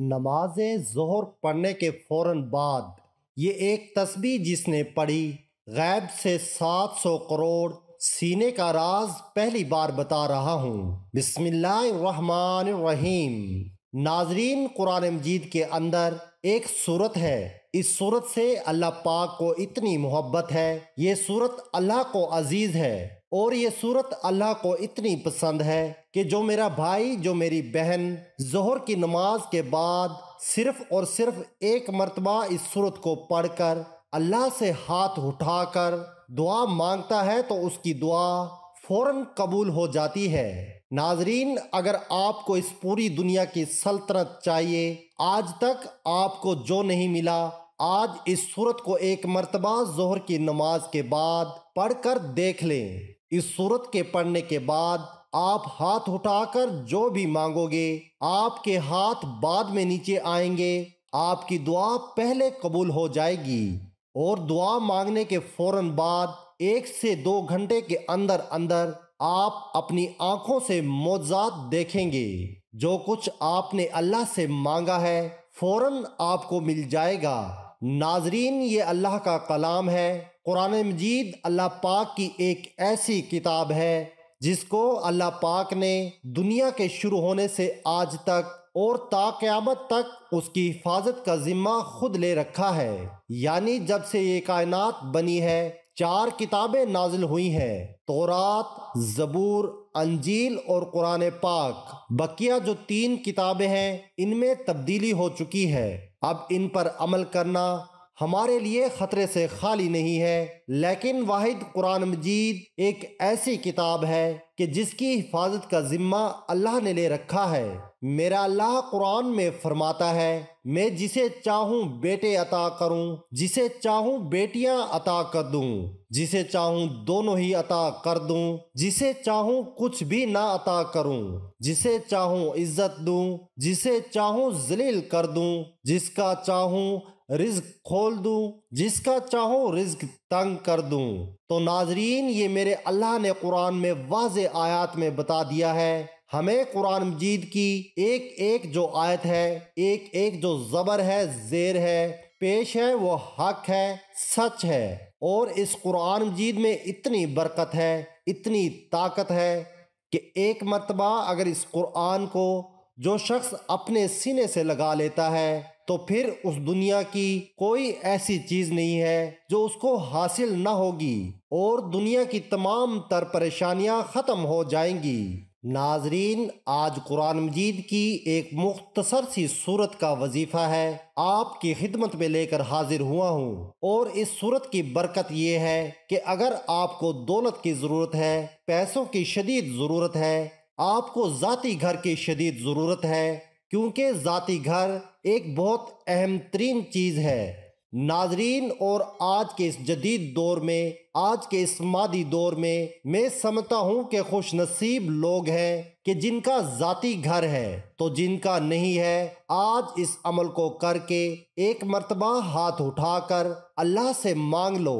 नमाज जहर पढ़ने के फ़ौर बाद ये एक तस्बी जिसने पढ़ी गैब से सात सौ करोड़ सीने का राज पहली बार बता रहा हूँ रहीम नाजरीन कुरान मजीद के अंदर एक सूरत है इस सूरत से अल्लाह पाक को इतनी मोहब्बत है ये सूरत अल्लाह को अजीज़ है और ये सूरत अल्लाह को इतनी पसंद है कि जो मेरा भाई जो मेरी बहन जहर की नमाज के बाद सिर्फ और सिर्फ एक मरतबा इस सूरत को पढ़कर अल्लाह से हाथ उठाकर दुआ मांगता है तो उसकी दुआ फौरन कबूल हो जाती है नाजरीन अगर आपको इस पूरी दुनिया की सल्तनत चाहिए आज तक आपको जो नहीं मिला आज इस सूरत को एक मरतबा जोहर की नमाज के बाद पढ़कर देख लें इस सूरत के पढ़ने के बाद आप हाथ उठाकर जो भी मांगोगे आपके हाथ बाद में नीचे आएंगे आपकी दुआ पहले कबूल हो जाएगी और दुआ मांगने के फौरन बाद एक से दो घंटे के अंदर अंदर आप अपनी आंखों से मोजात देखेंगे जो कुछ आपने अल्लाह से मांगा है फौरन आपको मिल जाएगा नाजरीन ये अल्लाह का कलाम है कुरान मजीद अल्लाह पाक की एक ऐसी किताब है जिसको अल्लाह पाक ने दुनिया के शुरू होने से आज तक और ताक़यामत तक उसकी हिफाजत का ज़िम्मा खुद ले रखा है यानी जब से ये कायनात बनी है चार किताबें नाजिल हुई हैं तोरात जबूर अंजील और कुरान पाक बकिया जो तीन किताबें हैं इनमें तब्दीली हो चुकी है अब इन पर अमल करना हमारे लिए ख़तरे से खाली नहीं है लेकिन वाहिद कुरान मजीद एक ऐसी किताब है कि जिसकी हिफाजत का ज़िम्मा अल्लाह ने ले रखा है मेरा अल्लाह कुरान में फरमाता है मैं जिसे चाहूँ बेटे अता करूँ जिसे चाहूँ बेटियाँ अता कर दूँ जिसे चाहूँ दोनों ही अता कर दूँ जिसे चाहूँ कुछ भी ना अता करूँ जिसे चाहूँ इज्जत दूँ जिसे चाहूँ जलील कर दूँ जिसका चाहूँ रिज खोल दूँ जिसका चाहो रिज्क तंग कर दूँ तो नाजरीन ये मेरे अल्लाह ने कुरान में वाज आयात में बता दिया है हमें कुरान मजीद की एक एक जो आयत है एक एक जो ज़बर है जेर है पेश है वो हक है सच है और इस कुरान मजीद में इतनी बरकत है इतनी ताकत है कि एक मरतबा अगर इस कुरान को जो शख्स अपने सीने से लगा लेता है तो फिर उस दुनिया की कोई ऐसी चीज नहीं है जो उसको हासिल ना होगी और दुनिया की तमाम तर परेशानियां खत्म हो जाएंगी नाजरीन आज कुरान मजीद की एक मुख्तसर सी सूरत का वजीफा है आपकी खिदमत में लेकर हाजिर हुआ हूँ और इस सूरत की बरकत ये है कि अगर आपको दौलत की ज़रूरत है पैसों की शदीद ज़रूरत है आपको ज़ाती घर की शदीद ज़रूरत है क्योंकि ज़ाती घर एक बहुत अहम तरीन चीज़ है नाजरीन और आज के इस जदीद दौर में आज के इस मादी दौर में मैं समझता हूँ कि खुश नसीब लोग हैं कि जिनका ज़ाती घर है तो जिनका नहीं है आज इस अमल को करके एक मरतबा हाथ उठाकर अल्लाह से मांग लो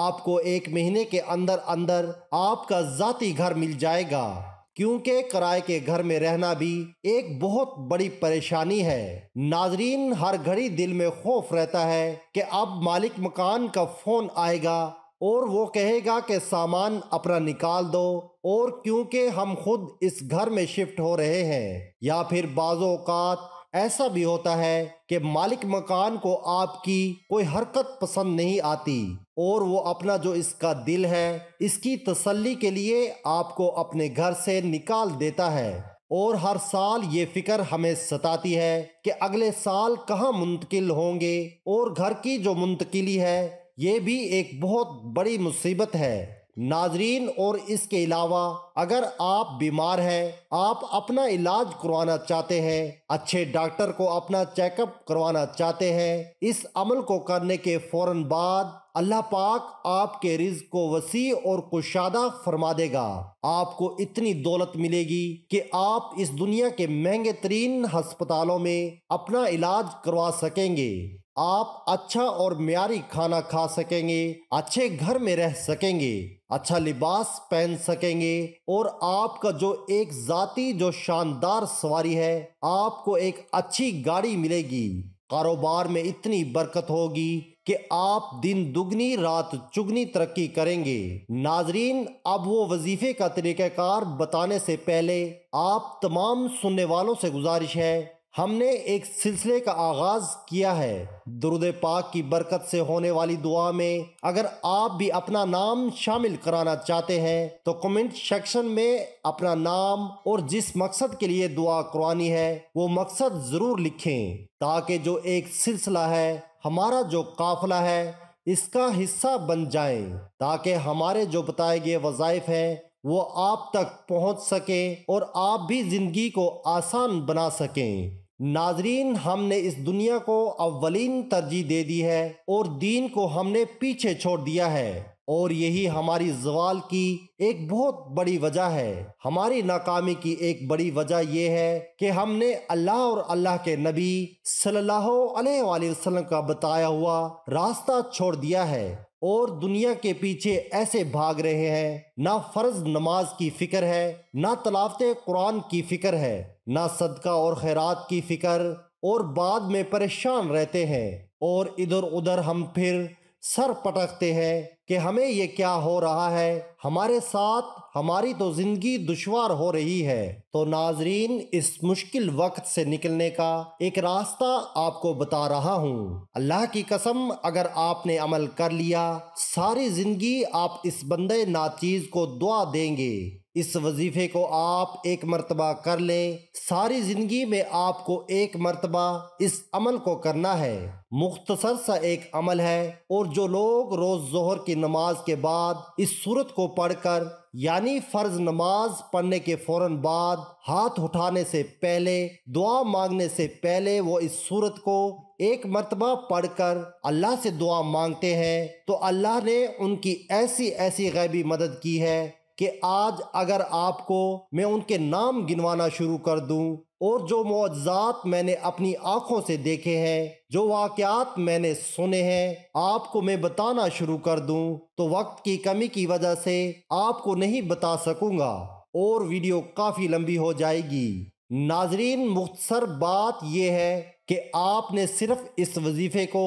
आपको एक महीने के अंदर अंदर आपका ज़ाती घर मिल जाएगा क्योंकि किराए के घर में रहना भी एक बहुत बड़ी परेशानी है नाजरीन हर घड़ी दिल में खौफ रहता है कि अब मालिक मकान का फोन आएगा और वो कहेगा कि सामान अपना निकाल दो और क्योंकि हम खुद इस घर में शिफ्ट हो रहे हैं या फिर बाजात ऐसा भी होता है कि मालिक मकान को आपकी कोई हरकत पसंद नहीं आती और वो अपना जो इसका दिल है इसकी तसल्ली के लिए आपको अपने घर से निकाल देता है और हर साल ये फिक्र हमें सताती है कि अगले साल कहाँ मुंतकिल होंगे और घर की जो मुंतकिली है ये भी एक बहुत बड़ी मुसीबत है नाजरीन और इसके अलावा अगर आप बीमार हैं आप अपना इलाज करवाना चाहते हैं अच्छे डॉक्टर को अपना चेकअप करवाना चाहते हैं इस अमल को करने के फौरन बाद अल्लाह पाक आपके रिज को वसी और कुशादा फरमा देगा आपको इतनी दौलत मिलेगी कि आप इस दुनिया के महंगे तरीन हस्पतालों में अपना इलाज करवा सकेंगे आप अच्छा और म्यारी खाना खा सकेंगे अच्छे घर में रह सकेंगे अच्छा लिबास पहन सकेंगे और आपका जो एक जाति जो शानदार सवारी है आपको एक अच्छी गाड़ी मिलेगी कारोबार में इतनी बरकत होगी कि आप दिन दुगनी रात चुगनी तरक्की करेंगे नाजरीन अब वो वजीफे का तरीक़ार बताने से पहले आप तमाम सुनने वालों से गुजारिश है हमने एक सिलसिले का आगाज किया है दुरुद पाक की बरकत से होने वाली दुआ में अगर आप भी अपना नाम शामिल कराना चाहते हैं तो कमेंट सेक्शन में अपना नाम और जिस मकसद के लिए दुआ करवानी है वो मकसद जरूर लिखें ताकि जो एक सिलसिला है हमारा जो काफिला है इसका हिस्सा बन जाए ताकि हमारे जो बताए गए वजायफ़ हैं वो आप तक पहुंच सके और आप भी ज़िंदगी को आसान बना सकें नाजरीन हमने इस दुनिया को अवलिन तरजीह दे दी है और दीन को हमने पीछे छोड़ दिया है और यही हमारी जवाल की एक बहुत बड़ी वजह है हमारी नाकामी की एक बड़ी वजह यह है कि हमने अल्लाह और अल्लाह के नबी सल्लल्लाहु अलैहि वसल्लम का बताया हुआ रास्ता छोड़ दिया है और दुनिया के पीछे ऐसे भाग रहे हैं ना फर्ज नमाज की फिक्र है ना तलावत कुरान की फिक्र है ना सदका और खैरात की फिक्र और बाद में परेशान रहते हैं और इधर उधर हम फिर सर पटकते हैं कि हमें ये क्या हो रहा है हमारे साथ हमारी तो ज़िंदगी दुशवार हो रही है तो नाजरीन इस मुश्किल वक्त से निकलने का एक रास्ता आपको बता रहा हूँ अल्लाह की कसम अगर आपने अमल कर लिया सारी ज़िंदगी आप इस बंदे नाचीज़ को दुआ देंगे इस वजीफ़े को आप एक मरतबा कर लें सारी ज़िंदगी में आपको एक मरतबा इस अमल को करना है मुख्तसर सा एक अमल है और जो लोग रोज़ जोहर की नमाज के बाद इस सूरत को पढ़कर यानी फ़र्ज नमाज पढ़ने के फौरन बाद हाथ उठाने से पहले दुआ मांगने से पहले वो इस सूरत को एक मरतबा पढ़कर अल्लाह से दुआ मांगते हैं तो अल्लाह ने उनकी ऐसी ऐसी गैबी मदद की है कि आज अगर आपको मैं उनके नाम गिनवाना शुरू कर दूं और जो मुआजात मैंने अपनी आंखों से देखे हैं जो वाकयात मैंने सुने हैं आपको मैं बताना शुरू कर दूं तो वक्त की कमी की वजह से आपको नहीं बता सकूंगा और वीडियो काफ़ी लंबी हो जाएगी नाजरीन मुख्तर बात यह है कि आपने सिर्फ इस वजीफ़े को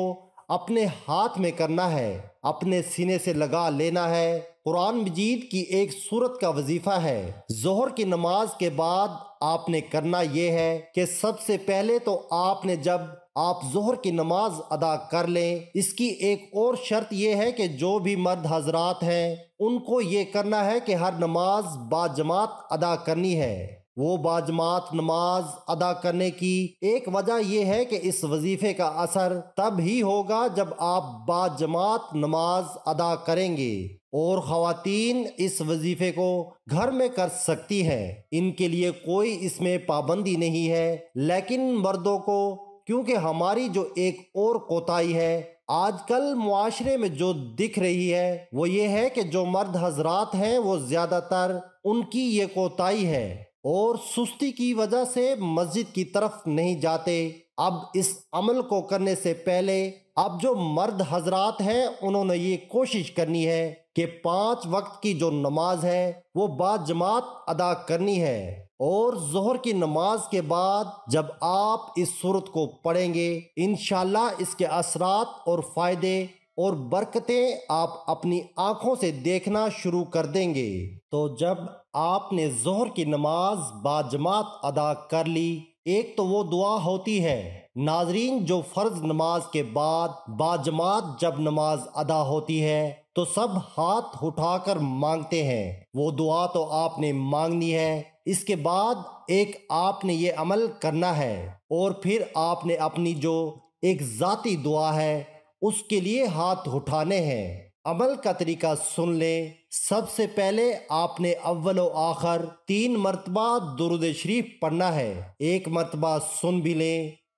अपने हाथ में करना है अपने सीने से लगा लेना है कुरान मजीद की एक सूरत का वजीफ़ा है जोहर की नमाज के बाद आपने करना यह है कि सबसे पहले तो आपने जब आप जोहर की नमाज अदा कर लें इसकी एक और शर्त यह है कि जो भी मर्द हजरात हैं उनको ये करना है कि हर नमाज बाजमात अदा करनी है वो बाजमात नमाज अदा करने की एक वजह यह है कि इस वजीफे का असर तब ही होगा जब आप बाजमात नमाज अदा करेंगे और ख़वातीन इस वजीफ़े को घर में कर सकती हैं इनके लिए कोई इसमें पाबंदी नहीं है लेकिन मर्दों को क्योंकि हमारी जो एक और कोताही है आजकल मुआरे में जो दिख रही है वो ये है कि जो मर्द हजरात हैं वो ज़्यादातर उनकी ये कोताही है और सुस्ती की वजह से मस्जिद की तरफ नहीं जाते अब इस अमल को करने से पहले अब जो मर्द हजरात हैं उन्होंने ये कोशिश करनी है कि पांच वक्त की जो नमाज है वो बाद जमात अदा करनी है और जोहर की नमाज के बाद जब आप इस सूरत को पढ़ेंगे इन इसके असरात और फ़ायदे और बरकतें आप अपनी आंखों से देखना शुरू कर देंगे तो जब आपने जोहर की नमाज बाजमात अदा कर ली एक तो वो दुआ होती है नाजरीन जो फ़र्ज नमाज के बाद बाजमात जब नमाज अदा होती है तो सब हाथ उठाकर मांगते हैं वो दुआ तो आपने मांगनी है इसके बाद एक आपने ये अमल करना है और फिर आपने अपनी जो एक ज़ाती दुआ है उसके लिए हाथ उठाने हैं अमल का तरीका सुन लें सबसे पहले आपने अव्वल आखिर तीन मरतबा दुरुद शरीफ पढ़ना है एक मरतबा सुन भी लें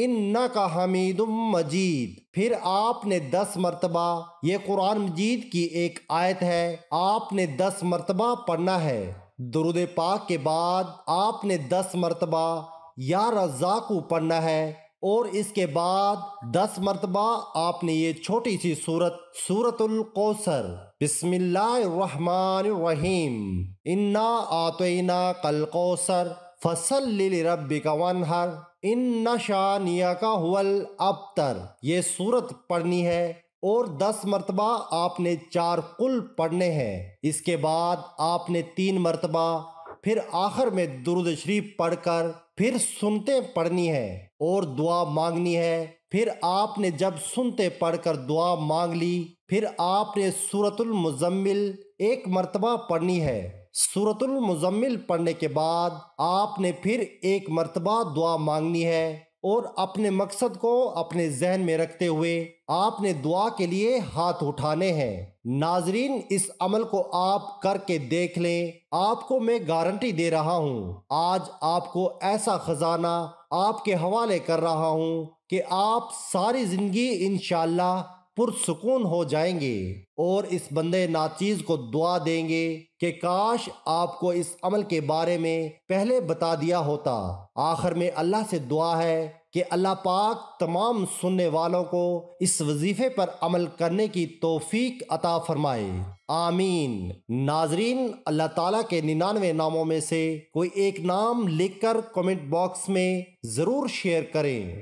इन्ना का हमीद मजीद फिर आपने दस मरतबा ये कुरान मजीद की एक आयत है आपने दस मरतबा पढ़ना है दुरुद पाक के बाद आपने दस मरतबा या रजाकू पढ़ना है और इसके बाद दस मरतबा आपने ये छोटी सी सूरत सूरतुल कौसर बिस्मिल्लाहिर्रहमानिर्रहीम इन्ना आतोना कल कौसर फसल वन हर इन नशानिया का हुल अबतर ये सूरत पढ़नी है और दस मरतबा आपने चार कुल पढ़ने हैं इसके बाद आपने तीन मरतबा फिर आखिर में दुरुद शरीफ पढ़कर फिर सुनते पढ़नी है और दुआ मांगनी है फिर आपने जब सुनते पढ़कर दुआ मांग ली फिर आपने सूरतुल मुजम्मिल एक मरतबा पढ़नी है सूरतुल मुजम्मिल पढ़ने के बाद आपने फिर एक मरतबा दुआ मांगनी है और अपने मकसद को अपने जहन में रखते हुए आपने दुआ के लिए हाथ उठाने हैं नाजरीन इस अमल को आप करके देख लें आपको मैं गारंटी दे रहा हूँ आज आपको ऐसा खजाना आपके हवाले कर रहा हूँ कि आप सारी जिंदगी इनशाला पुरसकून हो जाएंगे और इस बंदे नाचीज को दुआ देंगे कि काश आपको इस अमल के बारे में पहले बता दिया होता आखिर में अल्लाह से दुआ है कि अल्लाह पाक तमाम सुनने वालों को इस वजीफे पर अमल करने की तोफीक अता फरमाए आमीन नाजरीन अल्लाह ताला के निन्यानवे नामों में से कोई एक नाम लिखकर कमेंट बॉक्स में ज़रूर शेयर करें